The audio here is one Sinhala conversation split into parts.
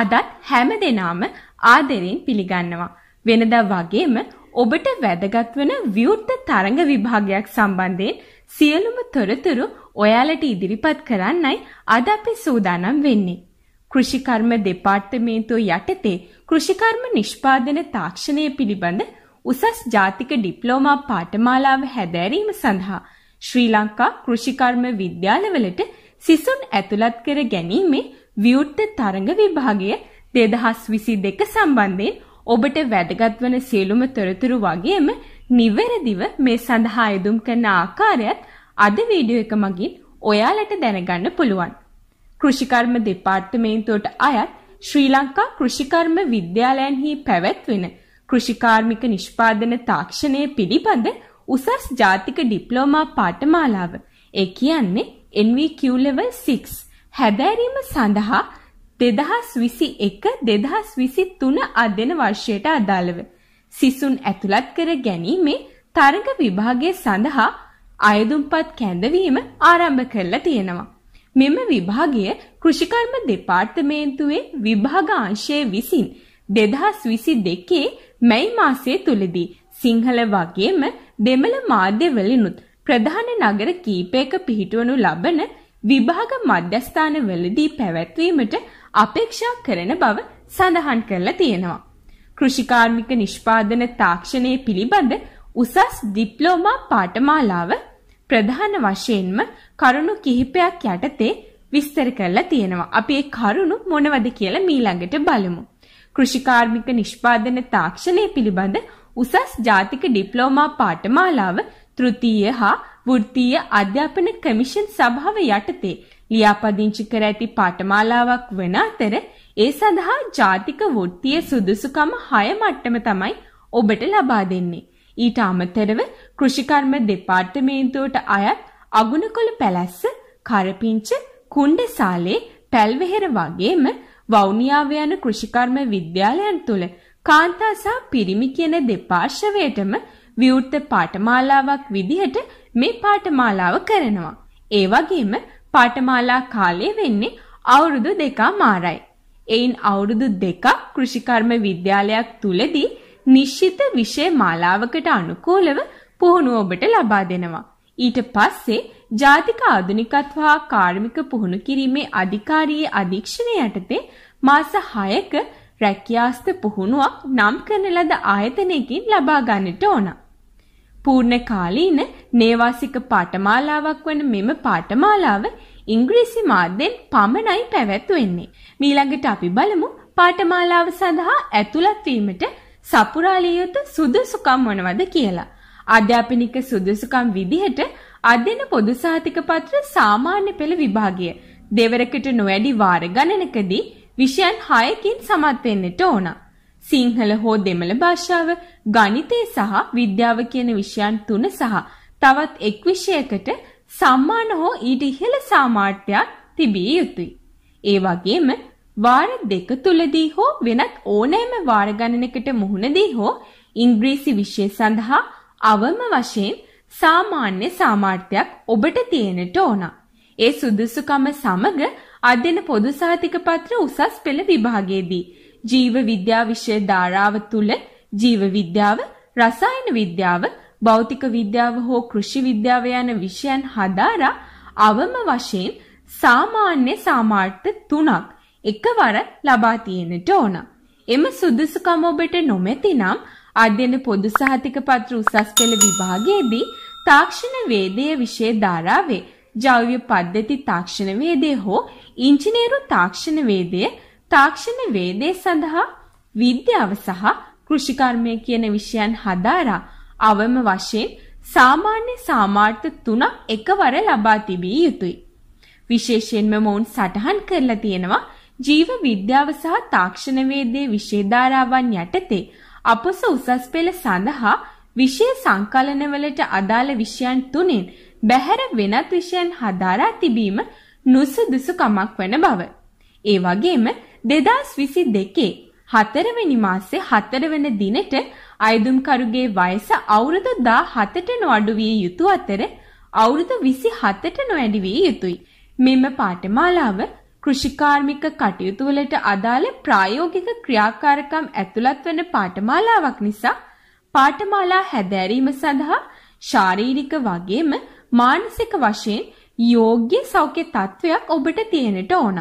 අදත් හැම දෙනාම ආදරයෙන් පිළිගන්නවා. වෙනදා වගේම ඔබට වැදගත් වන විවෘත තරඟ විභාගයක් සම්බන්ධයෙන් සියලුම තොරතුරු ඔයාලට ඉදිරිපත් කරන්නයි අද අපි සූදානම් වෙන්නේ. කෘෂිකර්ම දෙපාර්තමේන්තුව යටතේ කෘෂිකර්ම නිෂ්පාදන තාක්ෂණය පිළිබඳ උසස් ජාතික ඩිප්ලෝමා පාඨමාලාව හැදෑරීම සඳහා ශ්‍රී ලංකා කෘෂිකර්ම විද්‍යාලවලට සිසුන් ඇතුළත් කර ගැනීමේ විවුර්ත තරඟ විභාගය 2022 සම්බන්ධයෙන් ඔබට වැදගත් වන සියලුම තොරතුරු වගේම නිවැරදිව මේ සඳහා යෙදුම් කරන ආකාරයත් අද වීඩියෝ එක මගින් ඔයාලට දැනගන්න පුළුවන්. කෘෂිකර්ම දෙපාර්තමේන්තුවට අයත් ශ්‍රී ලංකා කෘෂිකර්ම විද්‍යාලයන්හි පැවැත්වෙන කෘෂිකාර්මික නිෂ්පාදන තාක්ෂණය පිළිබඳ උසස් ජාතික ඩිප්ලෝමා පාඨමාලාව. ඒ කියන්නේ NVQ level 6 හැදෑරීම සඳහා 2021-2023 අධ්‍යන වර්ෂයට අදාළව සිසුන් ඇතුළත් කර ගැනීමේ තරඟ විභාගය සඳහා අයදුම්පත් කැඳවීම ආරම්භ කරලා තියෙනවා. මෙම විභාගය කෘෂිකර්ම දෙපාර්තමේන්තුවේ විභාග අංශය විසින් 2022 මැයි මාසයේ තුලදී සිංහල වගේම දෙමළ මාධ්‍යවලිනුත් ප්‍රධාන නගර කීපයක පිහිටවනු ලබන විභාග මධ්‍යස්ථානවලදී පැවැත්වීමට අපේක්ෂා කරන බව සඳහන් කරලා තියෙනවා. කෘෂිකාර්මික නිෂ්පාදන තාක්ෂණය පිළිබඳ උසස් ඩිප්ලෝමා පාඨමාලාව ප්‍රධාන වශයෙන්ම කරුණු කිහිපයක් යටතේ විස්තර කරලා තියෙනවා. අපි ඒ කරුණු මොනවද කියලා මීළඟට බලමු. කෘෂිකාර්මික නිෂ්පාදන තාක්ෂණය පිළිබඳ උසස් ජාතික ඩිප්ලෝමා පාඨමාලාව තෘතීය හා වෘත්තීය අධ්‍යාපන කමිෂන් සභාව යටතේ ලියාපදිංචි කර ඇති පාඨමාලාවක් වන අතර ඒ සඳහා ජාතික වෘත්තීය සුදුසුකම 6 මට්ටම තමයි ඔබට ලබා දෙන්නේ. ඊට අමතරව කෘෂිකර්ම දෙපාර්තමේන්තුවට අයත් අගුණකොළ පැලැස්ස, කරපිංච, කුණ්ඩසාලේ, පැල්වෙහෙර වගේම වවුනියාව යන කෘෂිකර්ම විද්‍යාලයන් තුල කාන්තා සහ පිරිමි කියන දෙපාර්ශවයටම විවෘත පාඨමාලාවක් විදිහට මේ පාඨමාලාව කරනවා. ඒ වගේම පාඨමාලා කාලය වෙන්නේ අවුරුදු දෙකමාරයි. එයින් අවුරුදු දෙකක් කෘෂිකර්ම විද්‍යාලයක් තුලදී නිශ්චිත විෂය මාලාවකට අනුකූලව පුහුණුව ඔබට ලබා දෙනවා. ඊට පස්සේ ජාතික ආධුනිකත්ව හා කාර්මික පුහුණු කිරීමේ අධිකාරියේ අධීක්ෂණය යටතේ මාස 6ක රැකියාස්ත පුහුණුවක් නම් කරන ලද ආයතනයකින් ලබා ගන්නට ඕන. පූර්ණ කාලීන නේවාසික පාඨමාලාවක් වන මෙම පාඨමාලාව ඉංග්‍රීසි මාධ්‍යෙන් පමණයි පැවැත්වෙන්නේ. මීළඟට අපි බලමු පාඨමාලාව සඳහා ඇතුළත් වීමට සපුරාලිය යුතු සුදුසුකම් මොනවද කියලා. අධ්‍යාපනික සුදුසුකම් විදිහට අදින පොදු සහතික පත්‍ර සාමාන්‍ය පෙළ විභාගය දෙවරකට නොවැඩි වාර ගණනකදී විෂයන් 6කින් සමත් වෙන්නට ඕන. සිංහල හෝ දෙමළ භාෂාව, ගණිතය සහ විද්‍යාව කියන විෂයන් තුන සහ තවත් එක් විෂයකට සම්මාන හෝ ඊට ඉහළ සාමාර්ථයක් තිබිය යුතුයි. ඒ වගේම වාර දෙක තුලදී හෝ වෙනත් ඕනෑම වාර ගණනකට මුහුණ දී හෝ ඉංග්‍රීසි විෂය සඳහා අවම වශයෙන් සාමාන්‍ය සාමාර්ථයක් ඔබට තියෙනට ඕන. ඒ සුදුසුකම සමග අදින පොදු සහතික පත්‍ර උසස් පෙළ විභාගයේදී ජීව විද්‍යා විෂය ධාරාව තුල ජීව විද්‍යාව, රසායන විද්‍යාව, භෞතික විද්‍යාව හෝ කෘෂි විද්‍යාව යන විෂයන් හදාරා අවම වශයෙන් සාමාන්‍ය සාමාර්ථ තුනක් එකවර ලබා තියෙන්නට ඕන. එම සුදුසුකම ඔබට නොමැතිනම් අධ්‍යන පොදු සහතික පත්‍ර උසස් පෙළ විභාගයේදී තාක්ෂණ වේදයේ විෂය ධාරාවේ ජෛව පද්ධති තාක්ෂණ වේදය හෝ ඉංජිනේරු තාක්ෂණ වේදය තාක්ෂණ වේදය සඳහා විද්‍යාව සහ කෘෂිකර්මය කියන විෂයන් හදාරා අවම වශයෙන් සාමාන්‍ය සාමාර්ථ තුනක් එකවර ලබා තිබිය යුතුය. විශේෂයෙන්ම මොවුන් සටහන් කරලා තියෙනවා ජීව විද්‍යාව සහ තාක්ෂණවේදයේ විෂය ධාරාවන් යටතේ අපොස උසස් පෙළ සඳහා විෂය සංකලනවලට අදාළ විෂයන් තුනෙන් බැහැර වෙනත් විෂයන් හදාරා තිබීම නුසුදුසු කමක් වන බව. ඒ වගේම 2022 හතරවෙනි මාසේ හතරවන දිනට අයදුම්කරුගේ වයස අවුරුදු 17ට නොඅඩු විය යුතු අතර අවුරුදු 27ට නොවැඩි විය යුතුයි. මෙම පාඨමාලාව කෘෂිකාර්මික කටයුතුවලට අදාළ ප්‍රායෝගික ක්‍රියාකාරකම් ඇතුළත් වන පාඨමාලාවක් නිසා පාඨමාලා හැදෑරීම සඳහා ශාරීරික වගේම මානසික වශයෙන් යෝග්‍ය සෞඛ්‍ය තත්වයක් ඔබට තියෙනට ඕන.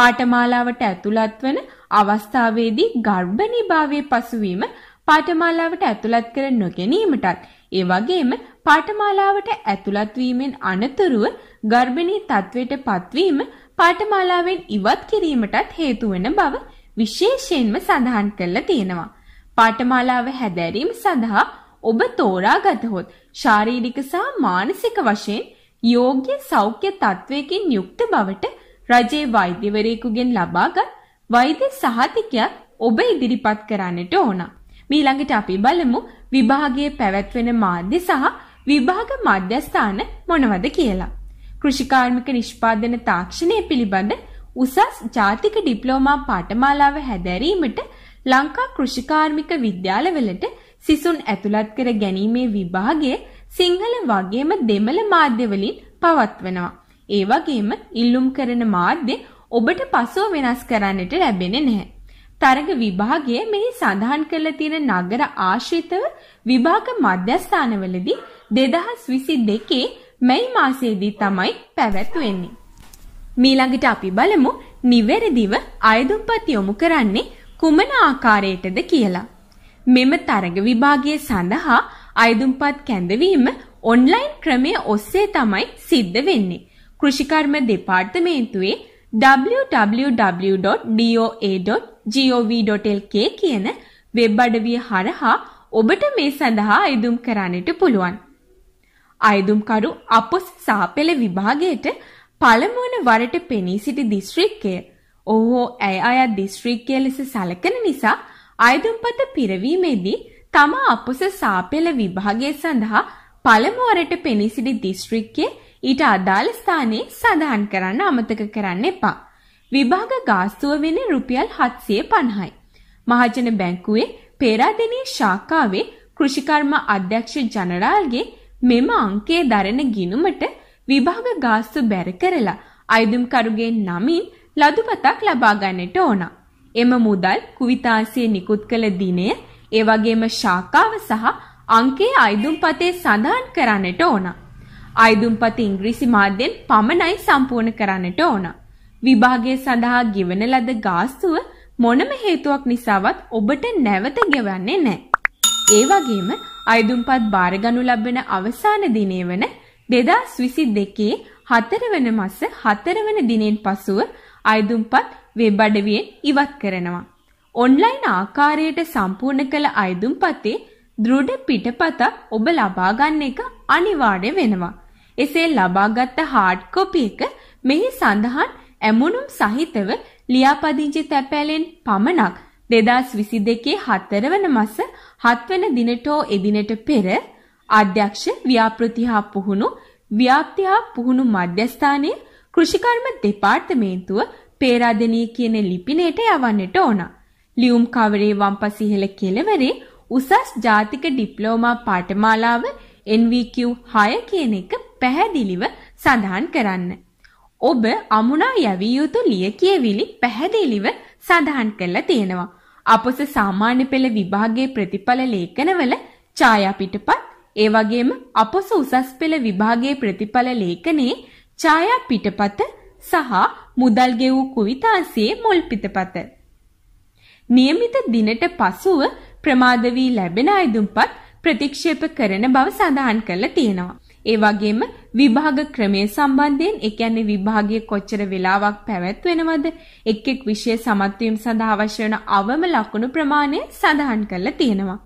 පාඨමාලාවට ඇතුළත් වන අවස්ථාවේදී ගර්භණීභාවයේ පසුවීම පාඨමාලාවට ඇතුළත් කර නොගැනීමටත් ඒ වගේම පාඨමාලාවට ඇතුළත් වීමෙන් අනතුරුව ගර්භණී තත්වයට පත්වීම පාඨමාලාවෙන් ඉවත් කිරීමටත් හේතු වෙන බව විශේෂයෙන්ම සඳහන් කරලා තියෙනවා. පාඨමාලාව හැදෑරීම සඳහා ඔබ තෝරාගතහොත් ශාරීරික සහ මානසික වශයෙන් යෝග්‍ය සෞඛ්‍ය තත්වයකින් යුක්ත බවට රජයේ වෛද්‍යවරයෙකුගෙන් ලබාගත් වෛද්‍ය සහතිකයක් ඔබ ඉදිරිපත් කරන්නට ඕන. මීළඟට අපි බලමු විභාගයේ පැවැත්වෙන මාධ්‍ය සහ විභාග මධ්‍යස්ථාන මොනවද කියලා. කෘෂිකාර්මික නිෂ්පාදන තාක්ෂණය පිළිබඳ උසස් ජාතික ඩිප්ලෝමා පාඨමාලාව හැදෑරීමට ලංකා කෘෂිකාර්මික විද්‍යාලවලට සිසුන් ඇතුළත් කර ගැනීමේ විභාගය සිංහල වගේම දෙමළ මාධ්‍යවලින් පවත්වනවා. ඒ වගේම ඉල්ලුම් කරන මාධ්‍ය ඔබට පසුව වෙනස් කරන්නට ලැබෙන්නේ නැහැ. තරග විභාගයේ මෙහි සඳහන් කරලා තියෙන නගර ආශ්‍රිතව විභාග මධ්‍යස්ථානවලදී 2022 මැයි මාසයේදී තමයි පැවැත්වෙන්නේ. මීළඟට අපි බලමු නිවැරදිව අයදුම්පත් යොමු කරන්නේ කුමන ආකාරයටද කියලා. මෙම තරග විභාගය සඳහා අයදුම්පත් කැඳවීම ඔන්ලයින් ක්‍රමය ඔස්සේ තමයි සිද්ධ වෙන්නේ. කෘෂිකර්ම දෙපාර්තමේන්තුවේ www.doa.gov gov.lk කියන වෙබ් අඩවිය හරහා ඔබට මේ සඳහා අයදුම් කරන්නට පුළුවන්. අයදුම්කරු අපොස් සාපෙළ විභාගයට පළමුවන වරට පෙනී සිටි දිස්ත්‍රික්කය ඔහෝ ඇය අයත් දිස්ත්‍රික්කය ලෙස සැලකෙන නිසා අයදුම්පත පිරවීමේදී තම අපොස සාපෙළ විභාගය සඳහා පළමුවරට පෙනී සිටි දිස්ත්‍රික්කය ඊට අදාළ ස්ථානයේ සඳහන් කරන්න අමතක කරන්න එපා. විභාග ගාස්තුව වෙන්නේ රුපියල් 750යි. මහජන බැංකුවේ පේරාදෙණිය ශාඛාවේ කෘෂිකර්ම අධ්‍යක්ෂ ජනරාල්ගේ මෙම අංකයේ දරන ගිණුමට විභාග ගාස්තු බැර කරලා අයදුම්කරුගේ නමින් ලදුපතක් ලබා ගන්නට ඕන. එම මුදල් කුවිතාසියේ නිකුත් කළ දිනය, ඒ වගේම ශාඛාව සහ අංකයේ අයදුම්පතේ සඳහන් කරන්නට ඕන. අයදුම්පත ඉංග්‍රීසි මාධ්‍යෙන් පමණයි සම්පූර්ණ කරන්නට ඕන. විභාගය සඳහා ගෙවන ලද ගාස්තුව මොනම හේතුවක් නිසාවත් ඔබට නැවත ගෙවන්නේ නැහැ. ඒ වගේම අයදුම්පත් බාරගනු ලබන අවසාන දිනය වන 2022 හතරවන මාස හතරවන දිනෙන් පසුව අයදුම්පත් වෙබ් අඩවියෙන් ඉවත් කරනවා. ඔන්ලයින් ආකාරයට සම්පූර්ණ කළ අයදුම්පතේ දෘඩ පිටපත ඔබ ලබා ගන්න එක අනිවාර්ය වෙනවා. එසේ ලබාගත් හાર્ඩ් කොපි එක මෙහි සඳහන් ඇමුණුම් සහිතව ලියාපදිංචි තැපැලෙන් පමණක් 2022 හතරවන මස 7 වෙනි දිනටෝ එදිනට පෙර අධ්‍යක්ෂ ව්‍යාපෘති හා පුහුණු ව්‍යාප්ති හා පුහුණු මධ්‍යස්ථානයේ කෘෂිකර්ම දෙපාර්තමේන්තුව පේරාදෙණිය කියන ලිපිනයට යවන්නට ඕන. ලියුම් කවරේ වම්පසිහල කෙළවරේ උසස් ජාතික ඩිප්ලෝමා පාඨමාලාව NVQ 6 කියන එක පැහැදිලිව සඳහන් කරන්න. ඔබ අමුණා යැවිය යුතු ලියකියවිලි පැහැදිලිව සඳහන් කරලා තියෙනවා. අපොස සාමාන්‍ය පෙළ විභාගයේ ප්‍රතිඵල ලේඛනවල ඡායා පිටපත්, ඒ වගේම අපොස උසස් පෙළ විභාගයේ ප්‍රතිඵල ලේඛනයේ ඡායා පිටපත සහ මුදල් ගෙවූ කුවිතාසියේ මුල් පිටපත. નિયમિત දිනට පසුව ප්‍රමාද වී ලැබෙන අයදුම්පත් ප්‍රතික්ෂේප කරන බව සඳහන් කරලා තියෙනවා. ඒ වගේම විභාග ක්‍රමය සම්බන්ධයෙන් ඒ කියන්නේ විභාගයේ කොච්චර වෙලාවක් පැවැත්වෙනවද එක් එක් විෂය සමත්වීම් සඳහා අවශ්‍ය වන අවම ලකුණු ප්‍රමාණය සඳහන් කරලා තියෙනවා.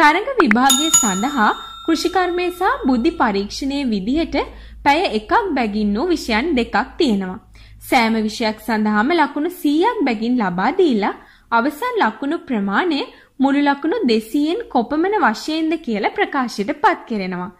තරඟ විභාගයේ සඳහා කෘෂිකර්මය සහ බුද්ධි පරීක්ෂණයේ විදිහට පැය එකක් බැගින් වූ විෂයන් දෙකක් තියෙනවා. සෑම විෂයක් සඳහාම ලකුණු 100ක් බැගින් ලබා දීලා අවසන් ලකුණු ප්‍රමාණය මුළු ලකුණු 200න් කොපමණ වශයෙන්ද කියලා ප්‍රකාශයටපත් කරනවා.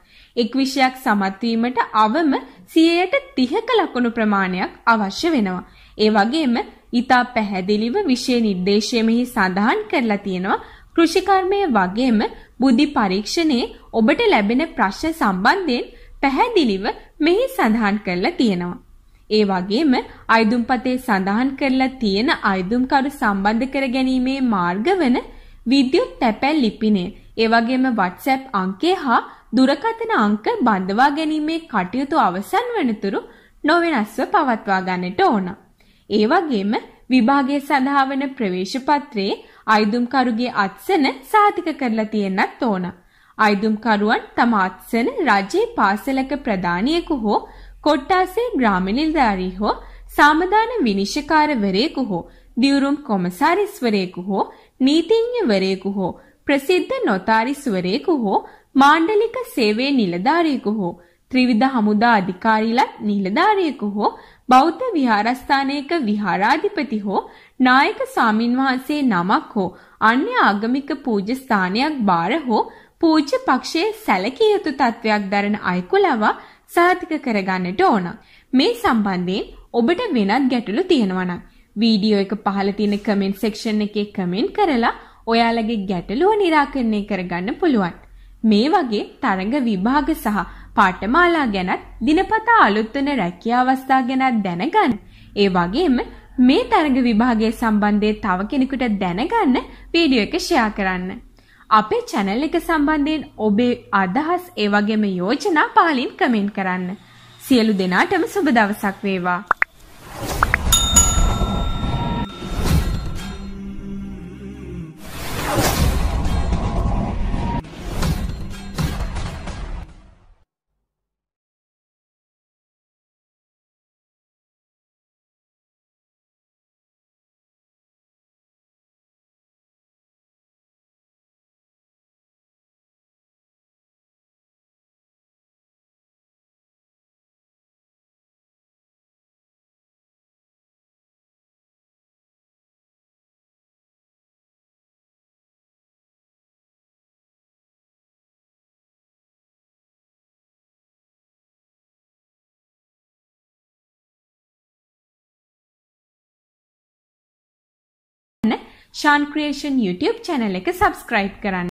එක්විෂයක් සමත්වීමට අවම 130ක ලකුණු ප්‍රමාණයක් අවශ්‍ය වෙනවා. ඒ වගේම ඊතා පැහැදිලිව විෂය නිර්දේශය මෙහි සඳහන් කරලා තියෙනවා කෘෂිකර්මය වගේම බුද්ධි පරීක්ෂණයේ ඔබට ලැබෙන ප්‍රශ්න සම්බන්ධයෙන් පැහැදිලිව මෙහි සඳහන් කරලා තියෙනවා. ඒ වගේම අයදුම්පතේ සඳහන් කරලා තියෙන අයදුම්කරු සම්බන්ධ කර ගැනීමේ මාර්ග වන විද්‍යුත් තැපැල් ලිපිනේ ඒ වගේම WhatsApp අංකය හා දුරකථන අංක බඳවා ගැනීමේ කටයුතු අවසන් වනතුරු නොවෙනස්ව පවත්වා ගන්නට ඕන. ඒ වගේම විභාගය සඳහා වන ප්‍රවේශ පත්‍රයේ අයිදුම්කරුගේ අත්සන සාතික කරලා තියෙන්නත් ඕන. අයිදුම්කරුවන් තම අත්සන රජයේ පාසලක ප්‍රධානියෙකු හෝ කොට්ටාසේ ග්‍රාම නිලධාරී හෝ සාමදාන විනිශ්චයකාරවරයෙකු හෝ දියුරුම් කොමසාරිස්වරයෙකු හෝ නීතිඥවරයෙකු හෝ ප්‍රසිද්ධ නොතාරිස්වරයෙකු හෝ මාණ්ඩලික සේවයේ නිලධාරියෙකු හෝ ත්‍රිවිධ හමුදා අධිකාරීලත් නිලධාරියෙකු හෝ බෞද්ධ විහාරස්ථානයක විහාරාධිපති හෝ නායක ස්වාමින්වහන්සේ නමක් හෝ අන්‍ය ආගමික පූජ්‍ය ස්ථානයක් බාර හෝ පූජ්‍ය පක්ෂයේ සැලකිය යුතු තත්වයක් දරන අයෙකු ලවා සාතික කරගන්නට ඕන. මේ සම්බන්ධයෙන් ඔබට වෙනත් ගැටලු තියෙනවා නම් වීඩියෝ එක පහළ තියෙන කමෙන්ට් සෙක්ෂන් එකේ කමෙන්ට් කරලා ඔයාලගේ ගැටලුව निराකරණය කරගන්න පුළුවන්. මේ වගේ තරඟ විභාග සහ පාඨමාලා ගැනත් දිනපතා අලුත් වෙන රැකියා අවස්ථා ගැනත් දැනගන්න. ඒ වගේම මේ තරඟ විභාගයේ සම්බන්ධයෙන් තව කෙනෙකුට දැනගන්න වීඩියෝ එක ෂෙයා කරන්න. අපේ channel එක සම්බන්ධයෙන් ඔබේ අදහස් ඒ වගේම යෝජනා පාලින් කමෙන්ට් කරන්න. සියලු දෙනාටම සුබ දවසක් වේවා. शान क्रिएशन यूट्यूब चैनल के सब्सक्राइब कराना